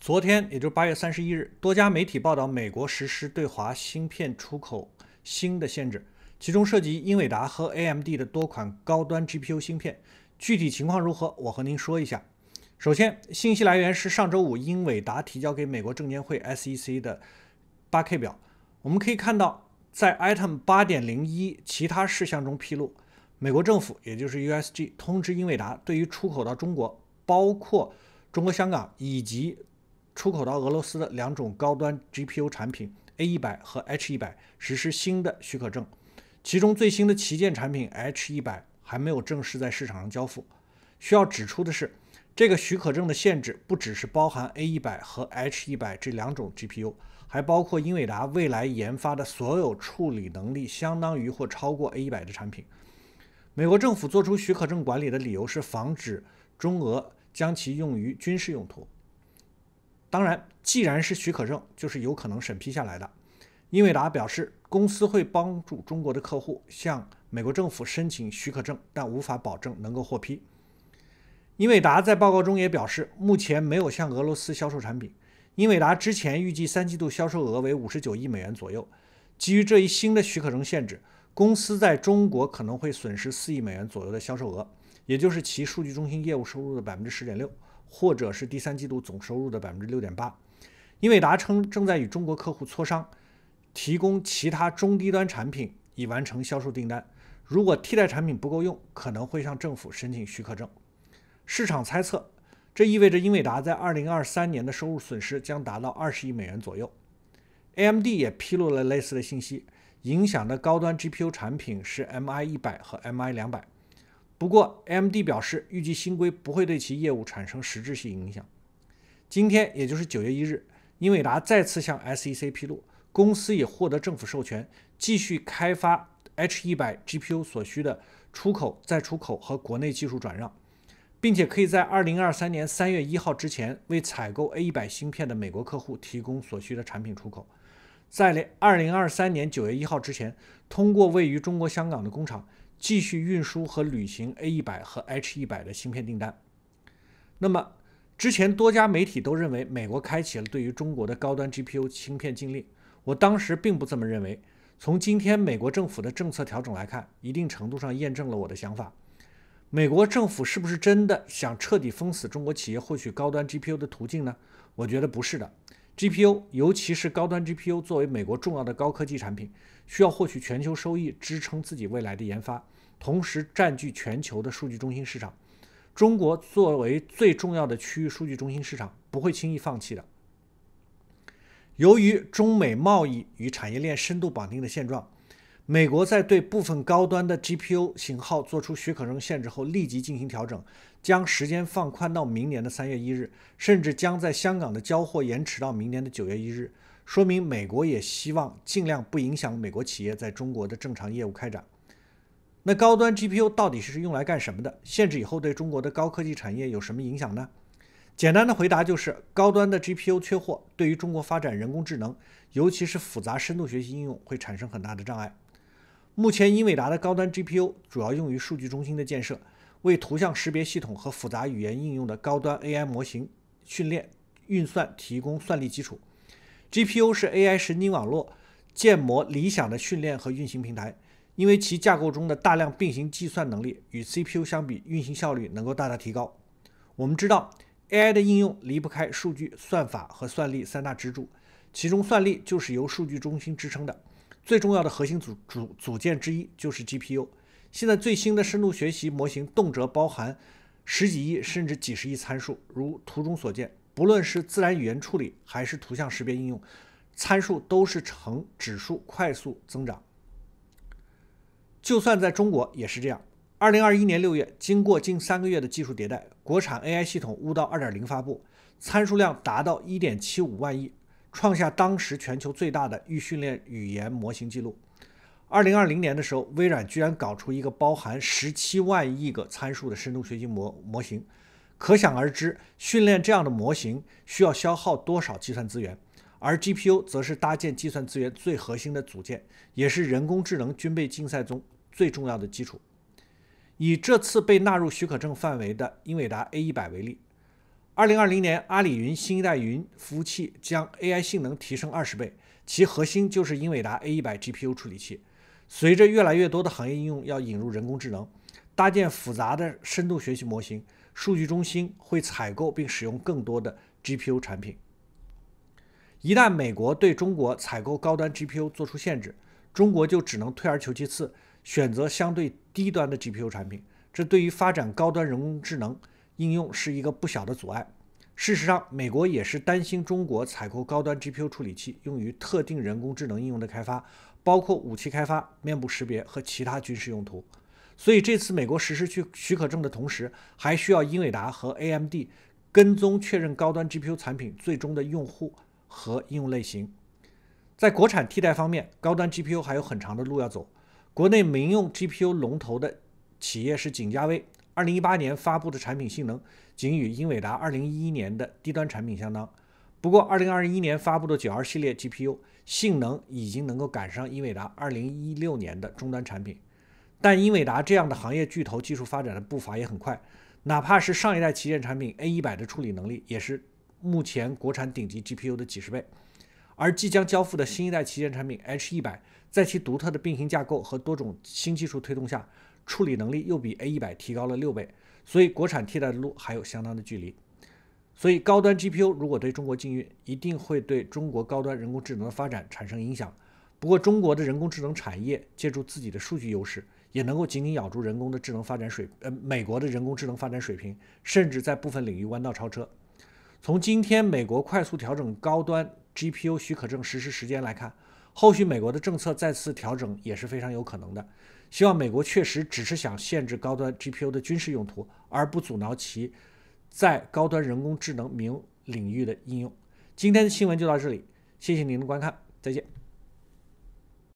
昨天，也就是八月三十一日，多家媒体报道美国实施对华芯片出口新的限制，其中涉及英伟达和 AMD 的多款高端 GPU 芯片。具体情况如何？我和您说一下。首先，信息来源是上周五英伟达提交给美国证监会 SEC 的 8K 表。我们可以看到，在 Item 8.01其他事项中披露，美国政府也就是 USG 通知英伟达，对于出口到中国，包括中国香港以及。出口到俄罗斯的两种高端 GPU 产品 A 一百和 H 一百实施新的许可证，其中最新的旗舰产品 H 一百还没有正式在市场上交付。需要指出的是，这个许可证的限制不只是包含 A 一百和 H 一百这两种 GPU，还包括英伟达未来研发的所有处理能力相当于或超过 A 一百的产品。美国政府做出许可证管理的理由是防止中俄将其用于军事用途。当然，既然是许可证，就是有可能审批下来的。英伟达表示，公司会帮助中国的客户向美国政府申请许可证，但无法保证能够获批。英伟达在报告中也表示，目前没有向俄罗斯销售产品。英伟达之前预计三季度销售额为五十九亿美元左右。基于这一新的许可证限制，公司在中国可能会损失四亿美元左右的销售额，也就是其数据中心业务收入的百分之十点六。或者是第三季度总收入的百分之六点八。英伟达称正在与中国客户磋商，提供其他中低端产品以完成销售订单。如果替代产品不够用，可能会向政府申请许可证。市场猜测，这意味着英伟达在二零二三年的收入损失将达到二十亿美元左右。AMD 也披露了类似的信息，影响的高端 GPU 产品是 MI 一百和 MI 两百。不过，MD 表示预计新规不会对其业务产生实质性影响。今天，也就是九月一日，英伟达再次向 SEC 披露，公司已获得政府授权，继续开发 H 一百 GPU 所需的出口、再出口和国内技术转让，并且可以在二零二三年三月一号之前为采购 A 一百芯片的美国客户提供所需的产品出口，在二零二三年九月一号之前通过位于中国香港的工厂。继续运输和履行 A 一百和 H 一百的芯片订单。那么，之前多家媒体都认为美国开启了对于中国的高端 GPU 芯片禁令，我当时并不这么认为。从今天美国政府的政策调整来看，一定程度上验证了我的想法。美国政府是不是真的想彻底封死中国企业获取高端 GPU 的途径呢？我觉得不是的。GPU，尤其是高端 GPU，作为美国重要的高科技产品，需要获取全球收益支撑自己未来的研发，同时占据全球的数据中心市场。中国作为最重要的区域数据中心市场，不会轻易放弃的。由于中美贸易与产业链深度绑定的现状。美国在对部分高端的 GPU 型号做出许可证限制后，立即进行调整，将时间放宽到明年的三月一日，甚至将在香港的交货延迟到明年的九月一日，说明美国也希望尽量不影响美国企业在中国的正常业务开展。那高端 GPU 到底是用来干什么的？限制以后对中国的高科技产业有什么影响呢？简单的回答就是，高端的 GPU 缺货，对于中国发展人工智能，尤其是复杂深度学习应用会产生很大的障碍。目前，英伟达的高端 GPU 主要用于数据中心的建设，为图像识别系统和复杂语言应用的高端 AI 模型训练运算提供算力基础。GPU 是 AI 神经网络建模理想的训练和运行平台，因为其架构中的大量并行计算能力与 CPU 相比，运行效率能够大大提高。我们知道，AI 的应用离不开数据、算法和算力三大支柱，其中算力就是由数据中心支撑的。最重要的核心组组组件之一就是 GPU。现在最新的深度学习模型动辄包含十几亿甚至几十亿参数，如图中所见。不论是自然语言处理还是图像识别应用，参数都是呈指数快速增长。就算在中国也是这样。二零二一年六月，经过近三个月的技术迭代，国产 AI 系统悟道二点零发布，参数量达到一点七五万亿。创下当时全球最大的预训练语言模型记录。二零二零年的时候，微软居然搞出一个包含十七万亿个参数的深度学习模模型，可想而知，训练这样的模型需要消耗多少计算资源。而 GPU 则是搭建计算资源最核心的组件，也是人工智能军备竞赛中最重要的基础。以这次被纳入许可证范围的英伟达 A 一百为例。二零二零年，阿里云新一代云服务器将 AI 性能提升二十倍，其核心就是英伟达 A 一百 GPU 处理器。随着越来越多的行业应用要引入人工智能，搭建复杂的深度学习模型，数据中心会采购并使用更多的 GPU 产品。一旦美国对中国采购高端 GPU 做出限制，中国就只能退而求其次，选择相对低端的 GPU 产品。这对于发展高端人工智能。应用是一个不小的阻碍。事实上，美国也是担心中国采购高端 GPU 处理器用于特定人工智能应用的开发，包括武器开发、面部识别和其他军事用途。所以，这次美国实施去许可证的同时，还需要英伟达和 AMD 跟踪确认高端 GPU 产品最终的用户和应用类型。在国产替代方面，高端 GPU 还有很长的路要走。国内民用 GPU 龙头的企业是景嘉微。二零一八年发布的产品性能仅与英伟达二零一一年的低端产品相当，不过二零二一年发布的九二系列 GPU 性能已经能够赶上英伟达二零一六年的终端产品。但英伟达这样的行业巨头技术发展的步伐也很快，哪怕是上一代旗舰产品 A 一百的处理能力，也是目前国产顶级 GPU 的几十倍。而即将交付的新一代旗舰产品 H 一百，在其独特的并行架构和多种新技术推动下。处理能力又比 A 一百提高了六倍，所以国产替代的路还有相当的距离。所以高端 GPU 如果对中国禁运，一定会对中国高端人工智能的发展产生影响。不过，中国的人工智能产业借助自己的数据优势，也能够紧紧咬住人工的智能发展水，呃，美国的人工智能发展水平，甚至在部分领域弯道超车。从今天美国快速调整高端 GPU 许可证实施时间来看。后续美国的政策再次调整也是非常有可能的，希望美国确实只是想限制高端 GPU 的军事用途，而不阻挠其在高端人工智能民领域的应用。今天的新闻就到这里，谢谢您的观看，再见。